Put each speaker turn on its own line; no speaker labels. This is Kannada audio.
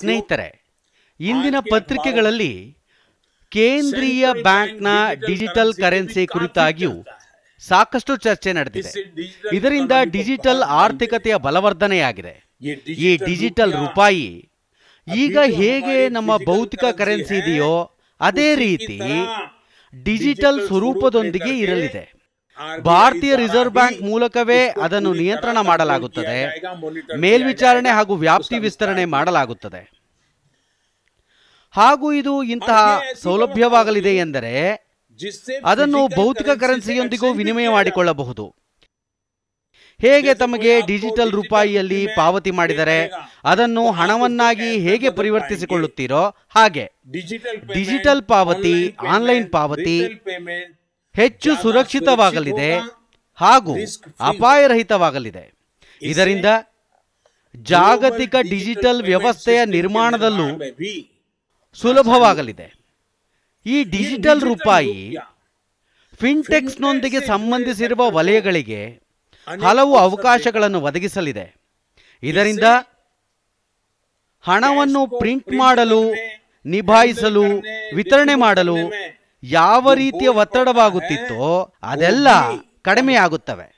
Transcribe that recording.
ಸ್ನೇಹಿತರೆ ಇಂದಿನ ಪತ್ರಿಕೆಗಳಲ್ಲಿ ಕೇಂದ್ರೀಯ ಬ್ಯಾಂಕ್ನ ಡಿಜಿಟಲ್ ಕರೆನ್ಸಿ ಕುರಿತಾಗಿಯೂ ಸಾಕಷ್ಟು ಚರ್ಚೆ ನಡೆದಿದೆ ಇದರಿಂದ ಡಿಜಿಟಲ್ ಆರ್ಥಿಕತೆಯ ಬಲವರ್ಧನೆಯಾಗಿದೆ ಈ ಡಿಜಿಟಲ್ ರೂಪಾಯಿ ಈಗ ಹೇಗೆ ನಮ್ಮ ಭೌತಿಕ ಕರೆನ್ಸಿ ಇದೆಯೋ ಅದೇ ರೀತಿ ಡಿಜಿಟಲ್ ಸ್ವರೂಪದೊಂದಿಗೆ ಇರಲಿದೆ ಭಾರತೀಯ ರಿಸರ್ವ್ ಬ್ಯಾಂಕ್ ಮೂಲಕವೇ ಅದನ್ನು ನಿಯಂತ್ರಣ ಮಾಡಲಾಗುತ್ತದೆ ಮೇಲ್ವಿಚಾರಣೆ ಹಾಗೂ ವ್ಯಾಪ್ತಿ ವಿಸ್ತರಣೆ ಮಾಡಲಾಗುತ್ತದೆ ಹಾಗೂ ಇದು ಇಂತಹ ಸೌಲಭ್ಯವಾಗಲಿದೆ ಎಂದರೆ ಅದನ್ನು ಭೌತಿಕ ಕರೆನ್ಸಿಯೊಂದಿಗೂ ವಿನಿಮಯ ಮಾಡಿಕೊಳ್ಳಬಹುದು ಹೇಗೆ ತಮಗೆ ಡಿಜಿಟಲ್ ರೂಪಾಯಿಯಲ್ಲಿ ಪಾವತಿ ಮಾಡಿದರೆ ಅದನ್ನು ಹಣವನ್ನಾಗಿ ಹೇಗೆ ಪರಿವರ್ತಿಸಿಕೊಳ್ಳುತ್ತೀರೋ ಹಾಗೆ ಡಿಜಿಟಲ್ ಪಾವತಿ ಆನ್ಲೈನ್ ಪಾವತಿ ಹೆಚ್ಚು ಸುರಕ್ಷಿತವಾಗಲಿದೆ ಹಾಗೂ ಅಪಾಯರಹಿತವಾಗಲಿದೆ ಇದರಿಂದ ಜಾಗತಿಕ ಡಿಜಿಟಲ್ ವ್ಯವಸ್ಥೆಯ ನಿರ್ಮಾಣದಲ್ಲೂ ಸುಲಭವಾಗಲಿದೆ ಈ ಡಿಜಿಟಲ್ ರೂಪಾಯಿ ಫಿನ್ಟೆಕ್ಸ್ನೊಂದಿಗೆ ಸಂಬಂಧಿಸಿರುವ ವಲಯಗಳಿಗೆ ಹಲವು ಅವಕಾಶಗಳನ್ನು ಒದಗಿಸಲಿದೆ ಇದರಿಂದ ಹಣವನ್ನು ಪ್ರಿಂಟ್ ಮಾಡಲು ನಿಭಾಯಿಸಲು ವಿತರಣೆ ಮಾಡಲು ಯಾವ ರೀತಿಯ ಒತ್ತಡವಾಗುತ್ತಿತ್ತೋ ಅದೆಲ್ಲ ಕಡಿಮೆಯಾಗುತ್ತವೆ